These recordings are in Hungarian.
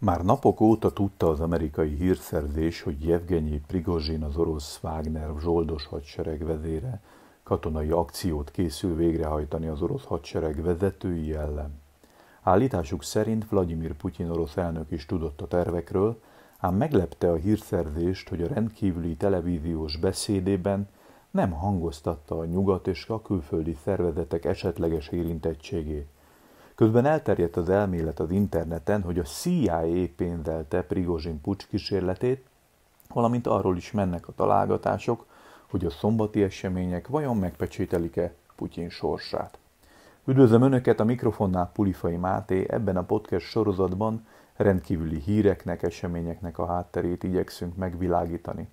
Már napok óta tudta az amerikai hírszerzés, hogy Jevgenyi Prigozsin az orosz Wagner zsoldos hadsereg vezére katonai akciót készül végrehajtani az orosz hadsereg vezetői ellen. Állításuk szerint Vladimir Putyin orosz elnök is tudott a tervekről, ám meglepte a hírszerzést, hogy a rendkívüli televíziós beszédében nem hangoztatta a nyugat és a külföldi szervezetek esetleges érintettségét. Közben elterjedt az elmélet az interneten, hogy a CIA pénzelte Prigozsin pucs kísérletét, valamint arról is mennek a találgatások, hogy a szombati események vajon megpecsételik-e Putyin sorsát. Üdvözlöm Önöket a mikrofonnál Pulifai Máté, ebben a podcast sorozatban rendkívüli híreknek, eseményeknek a hátterét igyekszünk megvilágítani.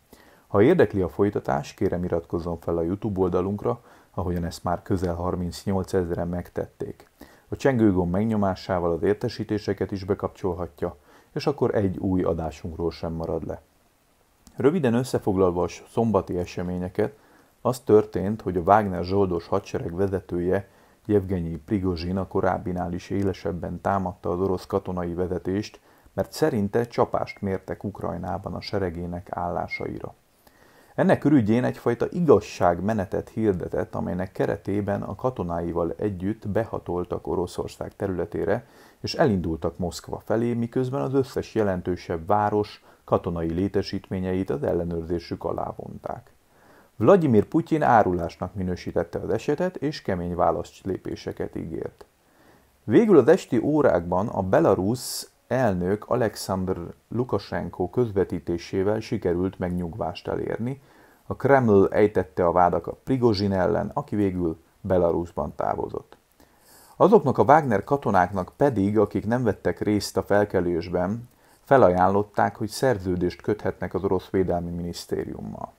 Ha érdekli a folytatás, kérem iratkozzon fel a YouTube oldalunkra, ahogyan ezt már közel 38 ezeren megtették. A csengőgomb megnyomásával az értesítéseket is bekapcsolhatja, és akkor egy új adásunkról sem marad le. Röviden összefoglalva a szombati eseményeket, az történt, hogy a Wagner zsoldos hadsereg vezetője Jevgenyi Prigozsin a korábbinál is élesebben támadta az orosz katonai vezetést, mert szerinte csapást mértek Ukrajnában a seregének állásaira. Ennek ürügyén egyfajta igazságmenetet hirdetett, amelynek keretében a katonáival együtt behatoltak Oroszország területére, és elindultak Moszkva felé, miközben az összes jelentősebb város katonai létesítményeit az ellenőrzésük alá vonták. Vladimir Putyin árulásnak minősítette az esetet, és kemény választ lépéseket ígért. Végül az esti órákban a belarusz elnök Alexander Lukashenko közvetítésével sikerült megnyugvást elérni, a Kreml ejtette a vádakat Prigozsin ellen, aki végül Belarusban távozott. Azoknak a Wagner katonáknak pedig, akik nem vettek részt a felkelésben, felajánlották, hogy szerződést köthetnek az orosz védelmi minisztériummal.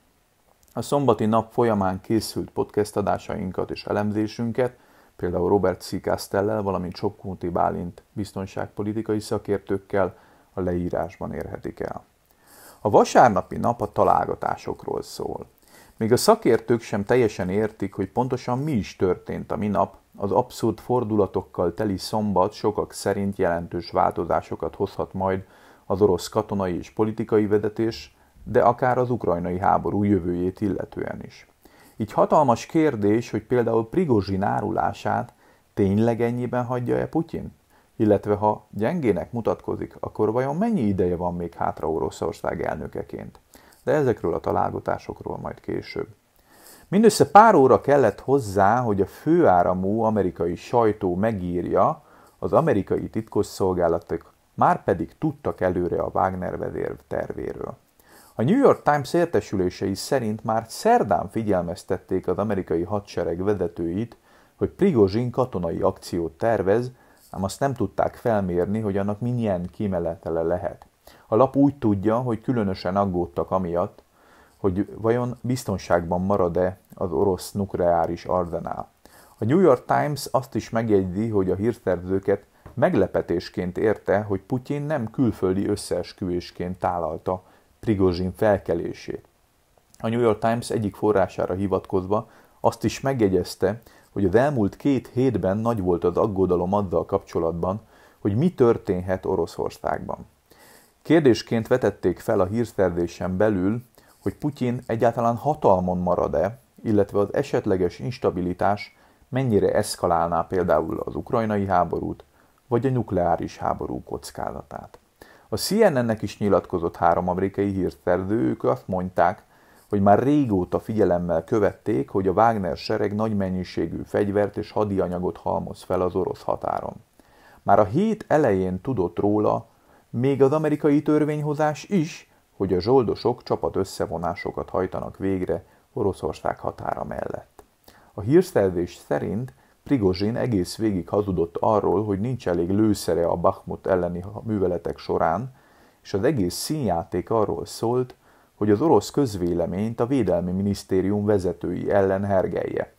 A szombati nap folyamán készült podcast adásainkat és elemzésünket például Robert C. Castellel, valamint Csokkunti Bálint biztonságpolitikai szakértőkkel a leírásban érhetik el. A vasárnapi nap a találgatásokról szól. Még a szakértők sem teljesen értik, hogy pontosan mi is történt a minap, az abszurd fordulatokkal teli szombat sokak szerint jelentős változásokat hozhat majd az orosz katonai és politikai vedetés, de akár az ukrajnai háború jövőjét illetően is. Így hatalmas kérdés, hogy például Prigozsin árulását tényleg ennyiben hagyja-e Putyin? Illetve ha gyengének mutatkozik, akkor vajon mennyi ideje van még hátra Oroszország elnökeként? De ezekről a találgatásokról majd később. Mindössze pár óra kellett hozzá, hogy a főáramú amerikai sajtó megírja, az amerikai titkosszolgálatok már pedig tudtak előre a Wagner vezér tervéről. A New York Times értesülései szerint már szerdán figyelmeztették az amerikai hadsereg vezetőit, hogy Prigozsin katonai akciót tervez, ám azt nem tudták felmérni, hogy annak milyen kimeletele lehet. A lap úgy tudja, hogy különösen aggódtak amiatt, hogy vajon biztonságban marad-e az orosz nukleáris arzenál. A New York Times azt is megjegyzi, hogy a hírszerzőket meglepetésként érte, hogy Putyin nem külföldi összeesküvésként tálalta Prigozsin felkelését. A New York Times egyik forrására hivatkozva azt is megjegyezte, hogy az elmúlt két hétben nagy volt az aggodalom azzal kapcsolatban, hogy mi történhet Oroszországban. Kérdésként vetették fel a hírszerzésen belül, hogy Putyin egyáltalán hatalmon marad-e, illetve az esetleges instabilitás mennyire eszkalálná például az ukrajnai háborút, vagy a nukleáris háború kockázatát. A CNN-nek is nyilatkozott három amerikai hírszerző, ők azt mondták, hogy már régóta figyelemmel követték, hogy a Wagner sereg nagy mennyiségű fegyvert és hadianyagot halmoz fel az orosz határon. Már a hét elején tudott róla, még az amerikai törvényhozás is, hogy a zsoldosok csapat összevonásokat hajtanak végre Oroszország határa mellett. A hírszerzés szerint Prigozsin egész végig hazudott arról, hogy nincs elég lőszere a Bakhmut elleni műveletek során, és az egész színjáték arról szólt, hogy az orosz közvéleményt a Védelmi Minisztérium vezetői ellen hergelje.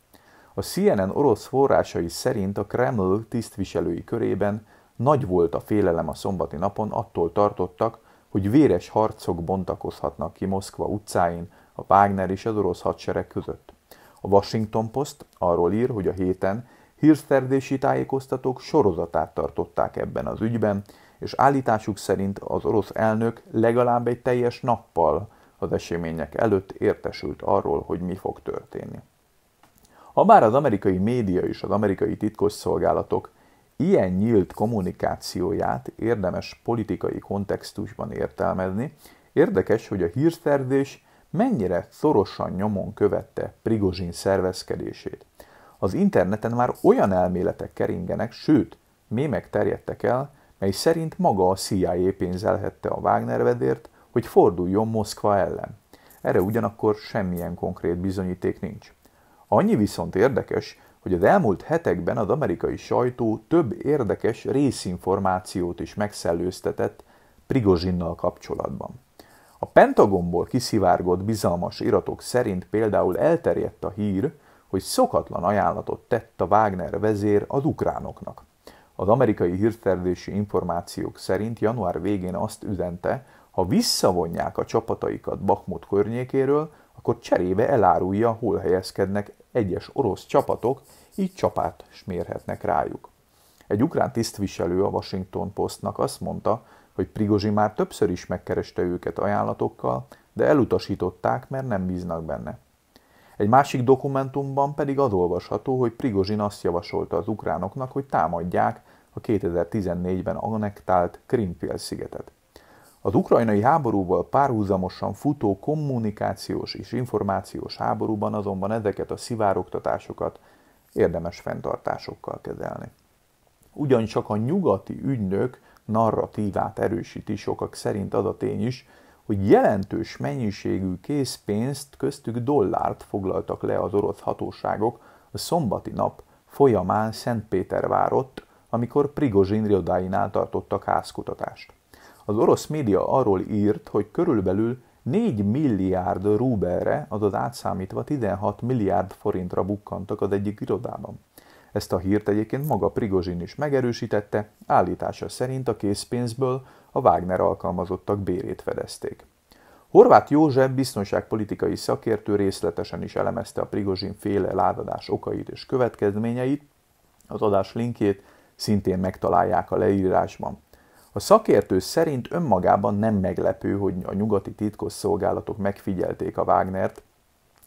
A CNN orosz forrásai szerint a Kreml tisztviselői körében nagy volt a félelem a szombati napon, attól tartottak, hogy véres harcok bontakozhatnak ki Moszkva utcáin a Wagner és az orosz hadsereg között. A Washington Post arról ír, hogy a héten hírszerzési tájékoztatók sorozatát tartották ebben az ügyben, és állításuk szerint az orosz elnök legalább egy teljes nappal az események előtt értesült arról, hogy mi fog történni. Habár az amerikai média és az amerikai titkosszolgálatok ilyen nyílt kommunikációját érdemes politikai kontextusban értelmezni, érdekes, hogy a hírszerzés mennyire szorosan nyomon követte Prigozsin szervezkedését. Az interneten már olyan elméletek keringenek, sőt, mémek terjedtek el, mely szerint maga a CIA pénzelhette a Wagner vedért, hogy forduljon Moszkva ellen. Erre ugyanakkor semmilyen konkrét bizonyíték nincs. Annyi viszont érdekes, hogy az elmúlt hetekben az amerikai sajtó több érdekes részinformációt is megszellőztetett Prigozsinnal kapcsolatban. A Pentagonból kiszivárgott bizalmas iratok szerint például elterjedt a hír, hogy szokatlan ajánlatot tett a Wagner vezér az ukránoknak. Az amerikai hírszerzési információk szerint január végén azt üzente, ha visszavonják a csapataikat Bakhmut környékéről, akkor cserébe elárulja, hol helyezkednek egyes orosz csapatok, így csapát smérhetnek rájuk. Egy ukrán tisztviselő a Washington Postnak azt mondta, hogy Prigozsi már többször is megkereste őket ajánlatokkal, de elutasították, mert nem bíznak benne. Egy másik dokumentumban pedig az olvasható, hogy Prigozsin azt javasolta az ukránoknak, hogy támadják a 2014-ben annektált szigetet. Az ukrajnai háborúval párhuzamosan futó kommunikációs és információs háborúban azonban ezeket a szivárogtatásokat érdemes fenntartásokkal kezelni. Ugyancsak a nyugati ügynök narratívát erősíti sokak szerint az a tény is, hogy jelentős mennyiségű készpénzt, köztük dollárt foglaltak le az orosz hatóságok a szombati nap folyamán Szentpétervárott, amikor Prigozsin riodáinál tartottak házkutatást. Az orosz média arról írt, hogy körülbelül 4 milliárd rubelre, azaz átszámítva 16 milliárd forintra bukkantak az egyik irodában. Ezt a hírt egyébként maga Prigozsin is megerősítette, állítása szerint a készpénzből a Wagner alkalmazottak bérét fedezték. Horváth József biztonságpolitikai szakértő részletesen is elemezte a Prigozsin féle lázadás okait és következményeit, az adás linkjét szintén megtalálják a leírásban. A szakértő szerint önmagában nem meglepő, hogy a nyugati titkosszolgálatok megfigyelték a Wagnert,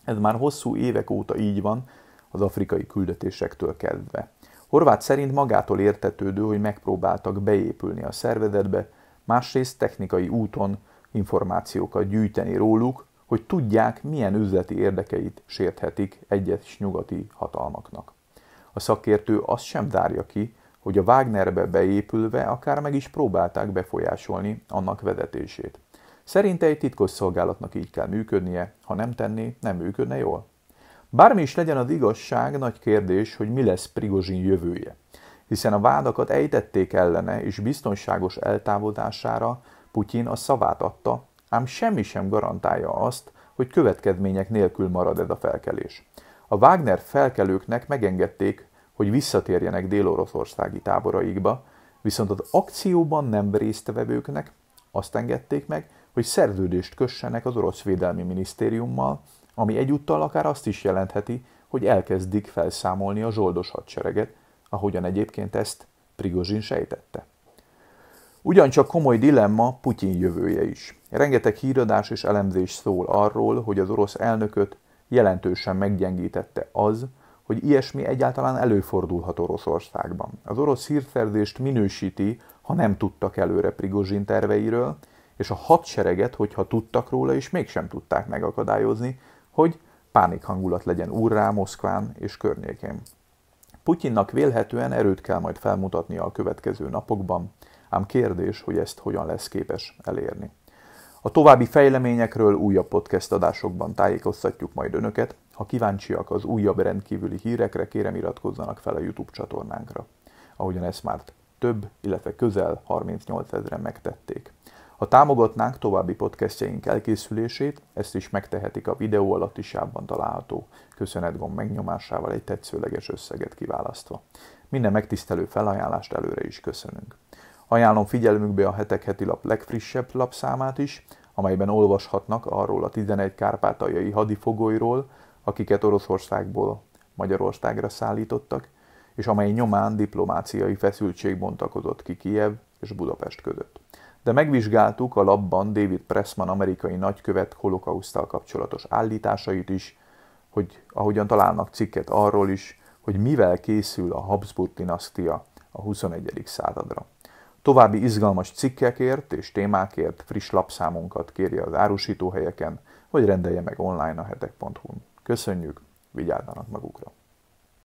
ez már hosszú évek óta így van, az afrikai küldetésektől kezdve. Horváth szerint magától értetődő, hogy megpróbáltak beépülni a szervezetbe, másrészt technikai úton információkat gyűjteni róluk, hogy tudják, milyen üzleti érdekeit sérthetik egyes nyugati hatalmaknak. A szakértő azt sem zárja ki, hogy a Wagnerbe beépülve akár meg is próbálták befolyásolni annak vezetését. Szerinte egy titkos szolgálatnak így kell működnie, ha nem tenné, nem működne jól. Bármi is legyen az igazság, nagy kérdés, hogy mi lesz Prigozsin jövője hiszen a vádakat ejtették ellene, és biztonságos eltávozására Putyin a szavát adta, ám semmi sem garantálja azt, hogy következmények nélkül marad ez a felkelés. A Wagner felkelőknek megengedték, hogy visszatérjenek dél-oroszországi táboraikba, viszont az akcióban nem résztvevőknek azt engedték meg, hogy szerződést kössenek az orosz védelmi minisztériummal, ami egyúttal akár azt is jelentheti, hogy elkezdik felszámolni a zsoldos hadsereget, ahogyan egyébként ezt Prigozsin sejtette. Ugyancsak komoly dilemma Putyin jövője is. Rengeteg híradás és elemzés szól arról, hogy az orosz elnököt jelentősen meggyengítette az, hogy ilyesmi egyáltalán előfordulhat Oroszországban. Az orosz hírszerzést minősíti, ha nem tudtak előre Prigozsin terveiről, és a hadsereget, hogyha tudtak róla, és mégsem tudták megakadályozni, hogy hangulat legyen úrrá Moszkván és környékén. Putyinnak vélhetően erőt kell majd felmutatnia a következő napokban, ám kérdés, hogy ezt hogyan lesz képes elérni. A további fejleményekről újabb podcast adásokban tájékoztatjuk majd önöket. Ha kíváncsiak az újabb rendkívüli hírekre, kérem iratkozzanak fel a YouTube csatornánkra. Ahogyan ezt már több, illetve közel 38 ezeren megtették. Ha támogatnánk további podcastjaink elkészülését, ezt is megtehetik a videó alatti sávban található köszönetgomb megnyomásával egy tetszőleges összeget kiválasztva. Minden megtisztelő felajánlást előre is köszönünk. Ajánlom figyelmükbe a hetek heti lap legfrissebb lapszámát is, amelyben olvashatnak arról a 11 kárpátaljai hadifogóiról, akiket Oroszországból Magyarországra szállítottak, és amely nyomán diplomáciai feszültség bontakozott ki Kijev és Budapest között de megvizsgáltuk a labban David Pressman amerikai nagykövet holokausztal kapcsolatos állításait is, hogy ahogyan találnak cikket arról is, hogy mivel készül a Habsburg dinasztia a 21. századra. További izgalmas cikkekért és témákért friss lapszámunkat kérje az árusítóhelyeken, vagy rendelje meg online a hetek.hu-n. Köszönjük, vigyázzanak magukra!